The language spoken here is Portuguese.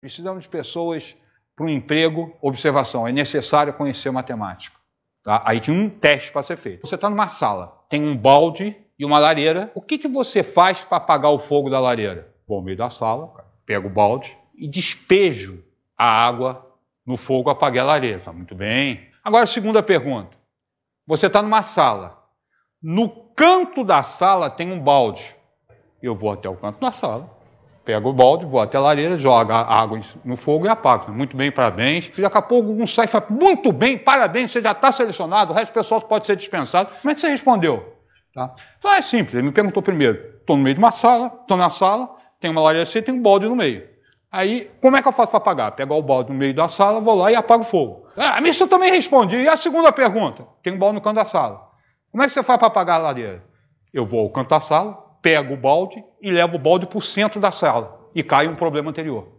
Precisamos de pessoas para um emprego, observação, é necessário conhecer matemática. Tá? Aí tinha um teste para ser feito. Você está numa sala, tem um balde e uma lareira. O que, que você faz para apagar o fogo da lareira? Vou ao meio da sala, pego o balde e despejo a água no fogo, apaguei a lareira. Tá muito bem. Agora, segunda pergunta. Você está numa sala. No canto da sala tem um balde. Eu vou até o canto da sala, pega o balde, vou até a lareira, joga a água no fogo e apaga. Muito bem, parabéns. Daqui a pouco um sai e fala, muito bem, parabéns, você já está selecionado, o resto do pessoal pode ser dispensado. Como é que você respondeu? Tá? Falei, é simples, ele me perguntou primeiro, estou no meio de uma sala, estou na sala, tem uma lareira assim, tem um balde no meio. Aí, como é que eu faço para apagar? Pegar o balde no meio da sala, vou lá e apago o fogo. Ah, isso eu também respondi. E a segunda pergunta? Tem um balde no canto da sala. Como é que você faz para apagar a lareira? Eu vou ao canto da sala, pega o balde e leva o balde para o centro da sala e cai um problema anterior.